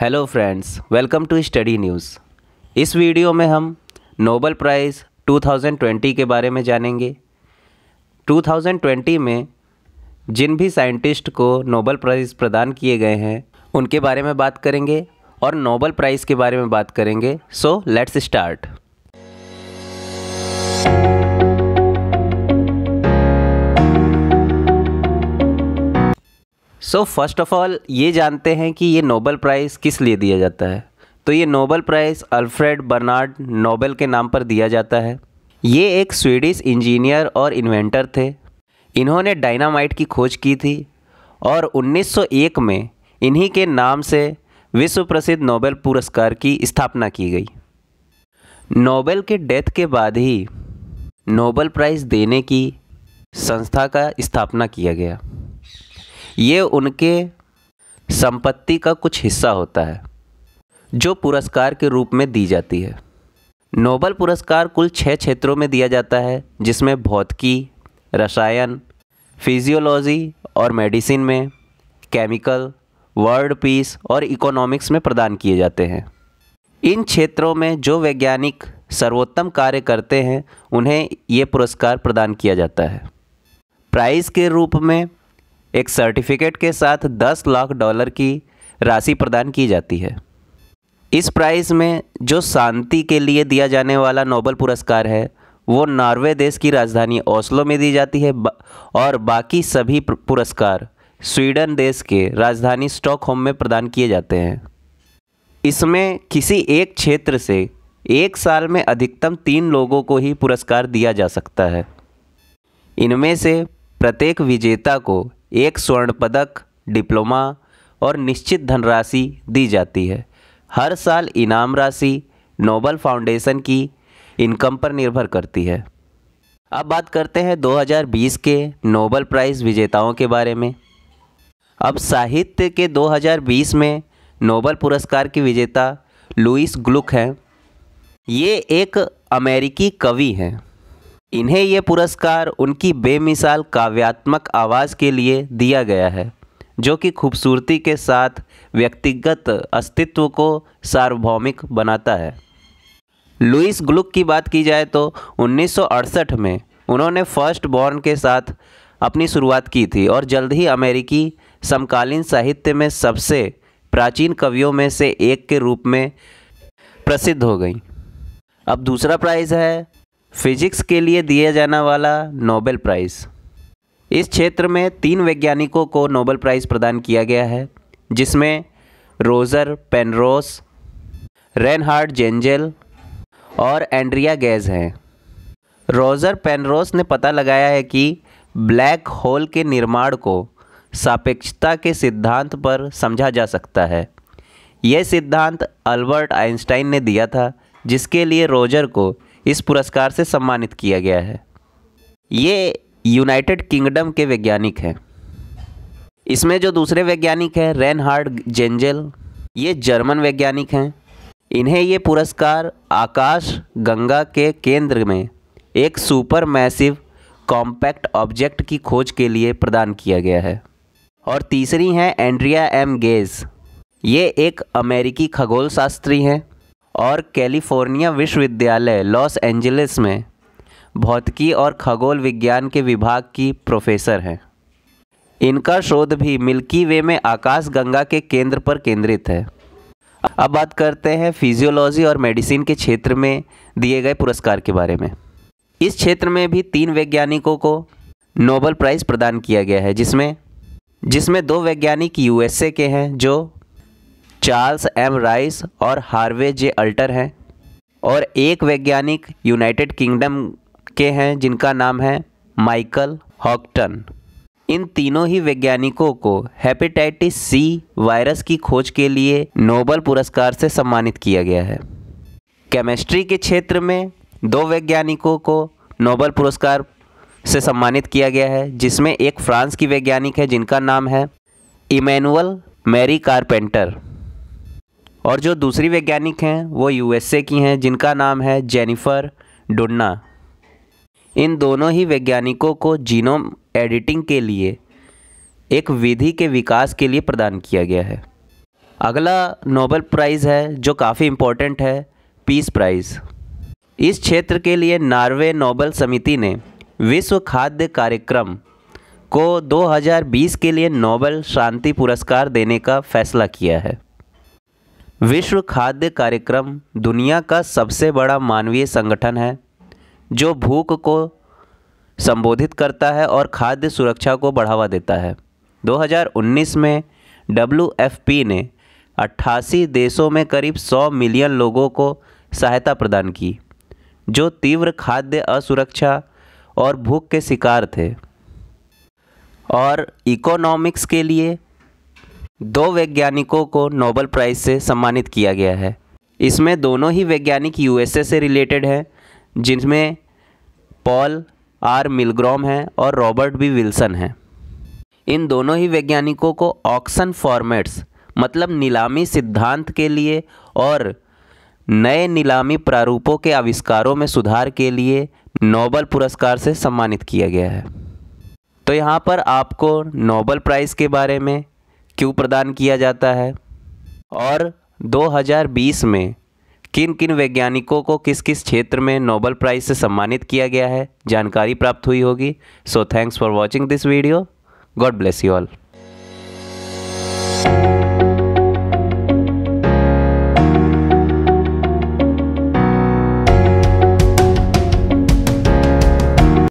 hello friends welcome to study news इस video में हम नोबल प्राइज़ 2020 के बारे में जानेंगे 2020 में जिन भी साइंटिस्ट को नोबल प्राइज़ प्रदान किए गए हैं उनके बारे में बात करेंगे और नोबल प्राइज़ के बारे में बात करेंगे so let's start so first of all ये जानते हैं कि ये नोबल प्राइज़ किस लिए दिया जाता है तो ये Nobel prize Alfred Bernhard Nobel के नाम पर दिया जाता है ये एक स्वीडिश इंजीनियर और इन्वेंटर थे इन्होंने डायनामाइट की खोज की थी और 1901 में इन्हीं के नाम से विश्व प्रसिद्ध नोबेल पुरस्कार की स्थापना की गई नोबेल के डेथ के बाद ही नोबेल प्राइज़ देने की संस्था का स्थापना किया गया ये उनके संपत्ति का कुछ हिस्सा होता है जो पुरस्कार के रूप में दी जाती है नोबल पुरस्कार कुल छः क्षेत्रों में दिया जाता है जिसमें भौतिकी रसायन फिजियोलॉजी और मेडिसिन में केमिकल वर्ल्ड पीस और इकोनॉमिक्स में प्रदान किए जाते हैं इन क्षेत्रों में जो वैज्ञानिक सर्वोत्तम कार्य करते हैं उन्हें ये पुरस्कार प्रदान किया जाता है प्राइज़ के रूप में एक सर्टिफिकेट के साथ 10 लाख डॉलर की राशि प्रदान की जाती है इस प्राइज़ में जो शांति के लिए दिया जाने वाला नोबल पुरस्कार है वो नॉर्वे देश की राजधानी ओस्लो में दी जाती है और बाकी सभी पुरस्कार स्वीडन देश के राजधानी स्टॉकहोम में प्रदान किए जाते हैं इसमें किसी एक क्षेत्र से एक साल में अधिकतम तीन लोगों को ही पुरस्कार दिया जा सकता है इनमें से प्रत्येक विजेता को एक स्वर्ण पदक डिप्लोमा और निश्चित धनराशि दी जाती है हर साल इनाम राशि नोबल फाउंडेशन की इनकम पर निर्भर करती है अब बात करते हैं 2020 के नोबल प्राइज़ विजेताओं के बारे में अब साहित्य के 2020 में नोबल पुरस्कार की विजेता लुइस ग्लुक हैं ये एक अमेरिकी कवि हैं इन्हें ये पुरस्कार उनकी बेमिसाल काव्यात्मक आवाज़ के लिए दिया गया है जो कि खूबसूरती के साथ व्यक्तिगत अस्तित्व को सार्वभौमिक बनाता है लुइस ग्लुक की बात की जाए तो 1968 में उन्होंने फर्स्ट बॉर्न के साथ अपनी शुरुआत की थी और जल्द ही अमेरिकी समकालीन साहित्य में सबसे प्राचीन कवियों में से एक के रूप में प्रसिद्ध हो गई अब दूसरा प्राइज़ है फिजिक्स के लिए दिया जाने वाला नोबेल प्राइज़ इस क्षेत्र में तीन वैज्ञानिकों को नोबेल प्राइज़ प्रदान किया गया है जिसमें रोज़र पेनरोस रेनहार्ड जेंजेल और एंड्रिया गैज हैं रोज़र पेनरोस ने पता लगाया है कि ब्लैक होल के निर्माण को सापेक्षता के सिद्धांत पर समझा जा सकता है यह सिद्धांत अल्बर्ट आइंस्टाइन ने दिया था जिसके लिए रोजर को इस पुरस्कार से सम्मानित किया गया है ये यूनाइटेड किंगडम के वैज्ञानिक हैं इसमें जो दूसरे वैज्ञानिक हैं रेन हार्ड जेंजल ये जर्मन वैज्ञानिक हैं इन्हें ये पुरस्कार आकाश गंगा के केंद्र में एक सुपर मैसिव कॉम्पैक्ट ऑब्जेक्ट की खोज के लिए प्रदान किया गया है और तीसरी हैं एंड्रिया एम गेज ये एक अमेरिकी खगोल शास्त्री हैं और कैलिफोर्निया विश्वविद्यालय लॉस एंजलिस में भौतिकी और खगोल विज्ञान के विभाग की प्रोफेसर हैं इनका शोध भी मिल्की वे में आकाशगंगा के केंद्र पर केंद्रित है अब बात करते हैं फिजियोलॉजी और मेडिसिन के क्षेत्र में दिए गए पुरस्कार के बारे में इस क्षेत्र में भी तीन वैज्ञानिकों को नोबल प्राइज़ प्रदान किया गया है जिसमें जिसमें दो वैज्ञानिक यूएसए के हैं जो चार्ल्स एम राइस और हार्वे जे अल्टर हैं और एक वैज्ञानिक यूनाइटेड किंगडम के हैं जिनका नाम है माइकल हॉकटन इन तीनों ही वैज्ञानिकों को हेपेटाइटिस सी वायरस की खोज के लिए नोबल पुरस्कार से सम्मानित किया गया है केमिस्ट्री के क्षेत्र में दो वैज्ञानिकों को नोबल पुरस्कार से सम्मानित किया गया है जिसमें एक फ्रांस की वैज्ञानिक है जिनका नाम है इमैनुअल मैरी कारपेंटर और जो दूसरी वैज्ञानिक हैं वो यूएसए की हैं जिनका नाम है जेनिफर डुन्ना इन दोनों ही वैज्ञानिकों को जीनोम एडिटिंग के लिए एक विधि के विकास के लिए प्रदान किया गया है अगला नोबल प्राइज़ है जो काफ़ी इम्पोर्टेंट है पीस प्राइज़ इस क्षेत्र के लिए नार्वे नोबल समिति ने विश्व खाद्य कार्यक्रम को 2020 के लिए नोबल शांति पुरस्कार देने का फैसला किया है विश्व खाद्य कार्यक्रम दुनिया का सबसे बड़ा मानवीय संगठन है जो भूख को संबोधित करता है और खाद्य सुरक्षा को बढ़ावा देता है 2019 में डब्ल्यू ने अट्ठासी देशों में करीब 100 मिलियन लोगों को सहायता प्रदान की जो तीव्र खाद्य असुरक्षा और भूख के शिकार थे और इकोनॉमिक्स के लिए दो वैज्ञानिकों को नोबल प्राइज़ से सम्मानित किया गया है इसमें दोनों ही वैज्ञानिक यूएसए से रिलेटेड हैं जिनमें पॉल आर मिलग्रॉम हैं और रॉबर्ट बी विल्सन हैं इन दोनों ही वैज्ञानिकों को ऑक्शन फॉर्मेट्स मतलब नीलामी सिद्धांत के लिए और नए नीलामी प्रारूपों के आविष्कारों में सुधार के लिए नोबल पुरस्कार से सम्मानित किया गया है तो यहाँ पर आपको नोबल प्राइज़ के बारे में क्यों प्रदान किया जाता है और 2020 में किन किन वैज्ञानिकों को किस किस क्षेत्र में नोबल प्राइज़ से सम्मानित किया गया है जानकारी प्राप्त हुई होगी so thanks for watching this video God bless you all